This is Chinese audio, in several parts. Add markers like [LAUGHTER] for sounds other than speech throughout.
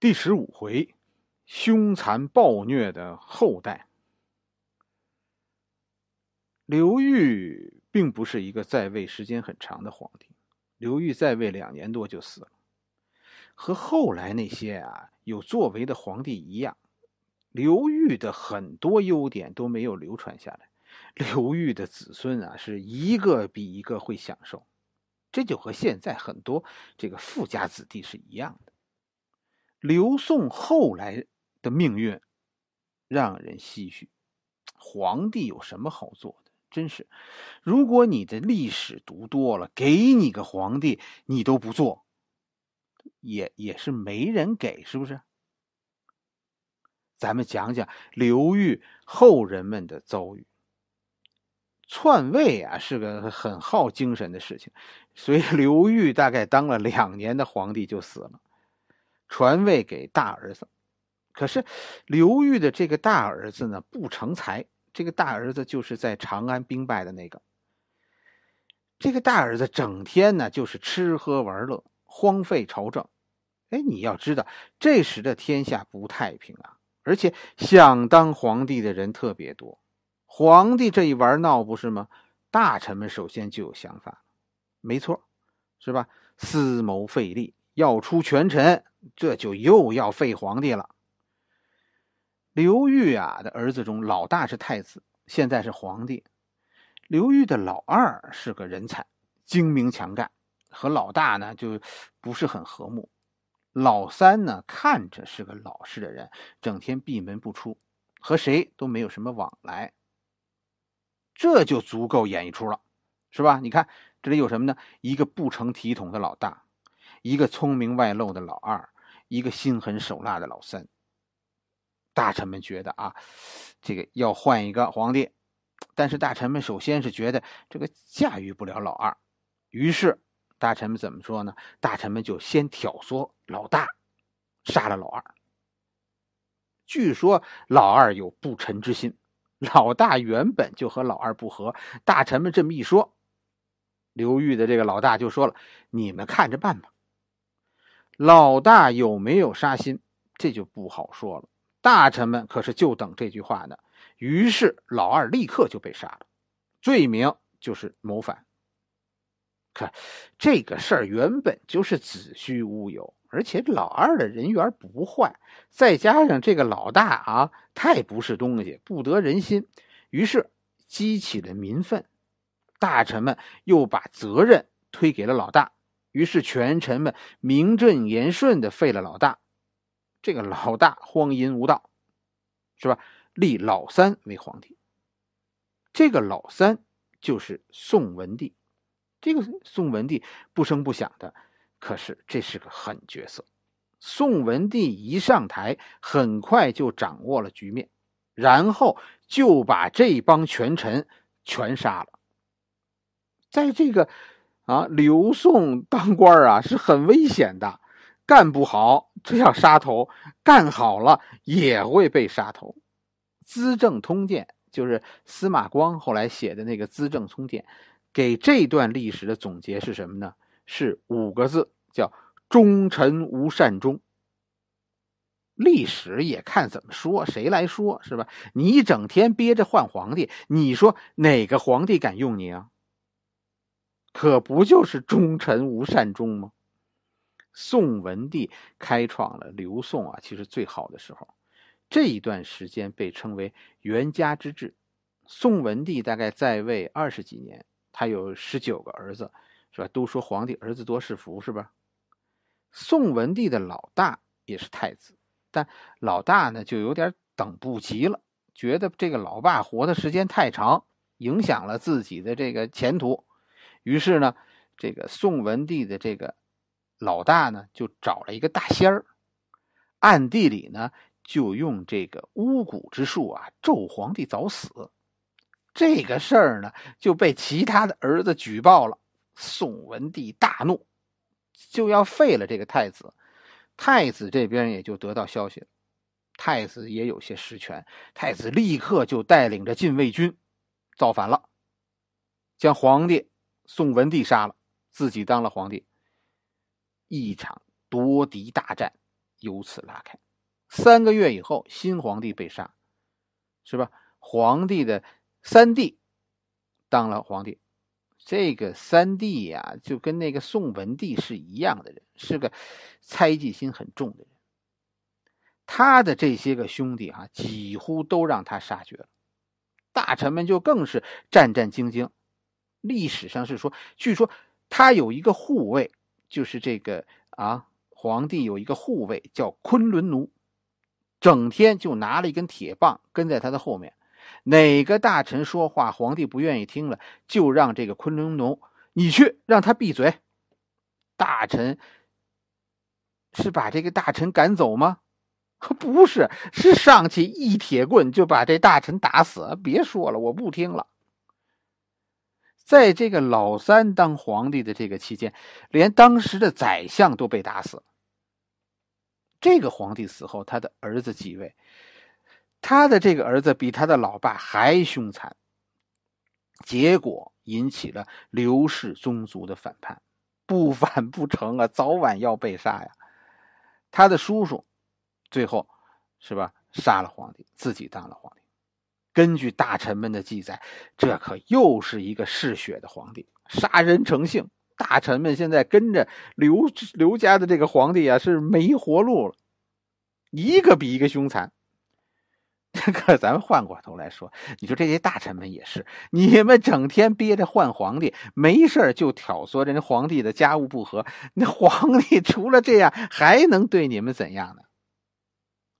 第十五回，凶残暴虐的后代。刘裕并不是一个在位时间很长的皇帝，刘裕在位两年多就死了。和后来那些啊有作为的皇帝一样，刘裕的很多优点都没有流传下来。刘裕的子孙啊，是一个比一个会享受，这就和现在很多这个富家子弟是一样的。刘宋后来的命运让人唏嘘。皇帝有什么好做的？真是，如果你的历史读多了，给你个皇帝，你都不做，也也是没人给，是不是？咱们讲讲刘裕后人们的遭遇。篡位啊，是个很耗精神的事情，所以刘裕大概当了两年的皇帝就死了。传位给大儿子，可是刘裕的这个大儿子呢，不成才。这个大儿子就是在长安兵败的那个，这个大儿子整天呢就是吃喝玩乐，荒废朝政。哎，你要知道，这时的天下不太平啊，而且想当皇帝的人特别多。皇帝这一玩闹不是吗？大臣们首先就有想法，没错，是吧？私谋废立，要出权臣。这就又要废皇帝了。刘裕啊的儿子中，老大是太子，现在是皇帝。刘裕的老二是个人才，精明强干，和老大呢就不是很和睦。老三呢看着是个老实的人，整天闭门不出，和谁都没有什么往来。这就足够演一出了，是吧？你看这里有什么呢？一个不成体统的老大。一个聪明外露的老二，一个心狠手辣的老三。大臣们觉得啊，这个要换一个皇帝，但是大臣们首先是觉得这个驾驭不了老二，于是大臣们怎么说呢？大臣们就先挑唆老大杀了老二。据说老二有不臣之心，老大原本就和老二不和，大臣们这么一说，刘裕的这个老大就说了：“你们看着办吧。”老大有没有杀心，这就不好说了。大臣们可是就等这句话呢。于是老二立刻就被杀了，罪名就是谋反。可这个事儿原本就是子虚乌有，而且老二的人缘不坏，再加上这个老大啊太不是东西，不得人心，于是激起了民愤。大臣们又把责任推给了老大。于是，权臣们名正言顺的废了老大，这个老大荒淫无道，是吧？立老三为皇帝。这个老三就是宋文帝。这个宋文帝不声不响的，可是这是个狠角色。宋文帝一上台，很快就掌握了局面，然后就把这帮权臣全杀了。在这个。啊，刘宋当官啊是很危险的，干不好这要杀头，干好了也会被杀头。《资政通鉴》就是司马光后来写的那个《资政通鉴》，给这段历史的总结是什么呢？是五个字，叫“忠臣无善终”。历史也看怎么说，谁来说是吧？你整天憋着换皇帝，你说哪个皇帝敢用你啊？可不就是忠臣无善终吗？宋文帝开创了刘宋啊，其实最好的时候，这一段时间被称为元嘉之治。宋文帝大概在位二十几年，他有十九个儿子，是吧？都说皇帝儿子多是福，是吧？宋文帝的老大也是太子，但老大呢就有点等不及了，觉得这个老爸活的时间太长，影响了自己的这个前途。于是呢，这个宋文帝的这个老大呢，就找了一个大仙儿，暗地里呢就用这个巫蛊之术啊咒皇帝早死。这个事儿呢就被其他的儿子举报了，宋文帝大怒，就要废了这个太子。太子这边也就得到消息，太子也有些实权，太子立刻就带领着禁卫军造反了，将皇帝。宋文帝杀了自己当了皇帝，一场夺嫡大战由此拉开。三个月以后，新皇帝被杀，是吧？皇帝的三弟当了皇帝，这个三弟呀，就跟那个宋文帝是一样的人，是个猜忌心很重的人。他的这些个兄弟啊，几乎都让他杀绝了。大臣们就更是战战兢兢。历史上是说，据说他有一个护卫，就是这个啊，皇帝有一个护卫叫昆仑奴，整天就拿了一根铁棒跟在他的后面。哪个大臣说话，皇帝不愿意听了，就让这个昆仑奴，你去让他闭嘴。大臣是把这个大臣赶走吗？[LAUGHS] 不是，是上去一铁棍就把这大臣打死。别说了，我不听了。在这个老三当皇帝的这个期间，连当时的宰相都被打死。这个皇帝死后，他的儿子继位，他的这个儿子比他的老爸还凶残，结果引起了刘氏宗族的反叛，不 [LAUGHS] 反不成啊，早晚要被杀呀。他的叔叔最后是吧杀了皇帝，自己当了皇帝。根据大臣们的记载，这可又是一个嗜血的皇帝，杀人成性。大臣们现在跟着刘刘家的这个皇帝啊，是没活路了，一个比一个凶残。[LAUGHS] 可咱们换过头来说，你说这些大臣们也是，你们整天憋着换皇帝，没事就挑唆人皇帝的家务不和。那皇帝除了这样，还能对你们怎样呢？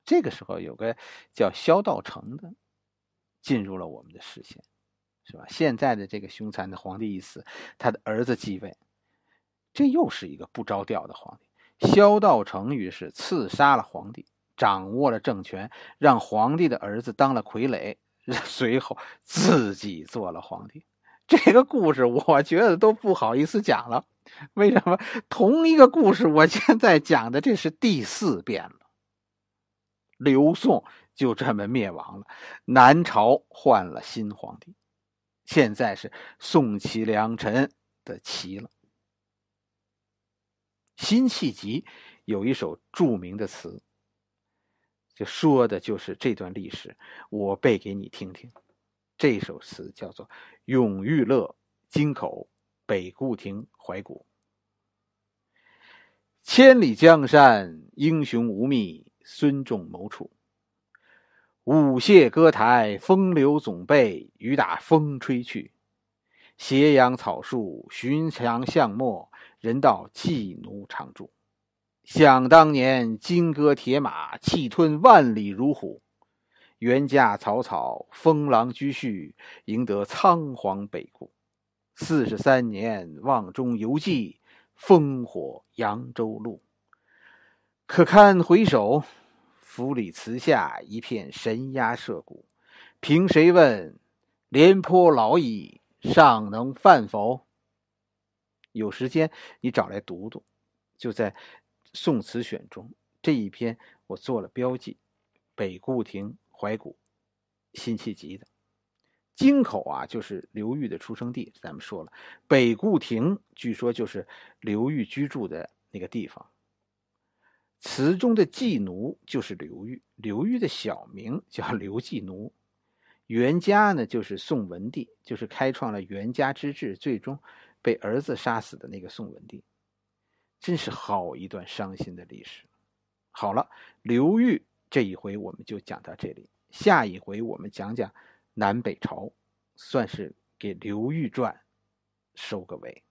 这个时候有个叫萧道成的。进入了我们的视线，是吧？现在的这个凶残的皇帝一死，他的儿子继位，这又是一个不着调的皇帝。萧道成于是刺杀了皇帝，掌握了政权，让皇帝的儿子当了傀儡，[LAUGHS] 随后自己做了皇帝。这个故事我觉得都不好意思讲了，为什么？同一个故事，我现在讲的这是第四遍了。刘宋。就这么灭亡了，南朝换了新皇帝，现在是宋齐梁陈的齐了。辛弃疾有一首著名的词，就说的就是这段历史，我背给你听听。这首词叫做《永遇乐·京口北固亭怀古》。千里江山，英雄无觅孙仲谋处。舞榭歌台，风流总被雨打风吹去。斜阳草树，寻常巷陌，人道寄奴常住。想当年，金戈铁马，气吞万里如虎。原驾草草，封狼居胥，赢得仓皇北顾。四十三年，望中犹记，烽火扬州路。可堪回首？府里祠下一片神鸦社鼓，凭谁问，廉颇老矣，尚能饭否？有时间你找来读读，就在《宋词选》中这一篇我做了标记，《北固亭怀古》，辛弃疾的。京口啊，就是刘裕的出生地，咱们说了，北固亭据说就是刘裕居住的那个地方。词中的妓奴就是刘裕，刘裕的小名叫 [LAUGHS] 刘妓奴，袁家呢就是宋文帝，就是开创了袁家之治，最终被儿子杀死的那个宋文帝，真是好一段伤心的历史。好了，刘裕这一回我们就讲到这里，下一回我们讲讲南北朝，算是给刘裕传收个尾。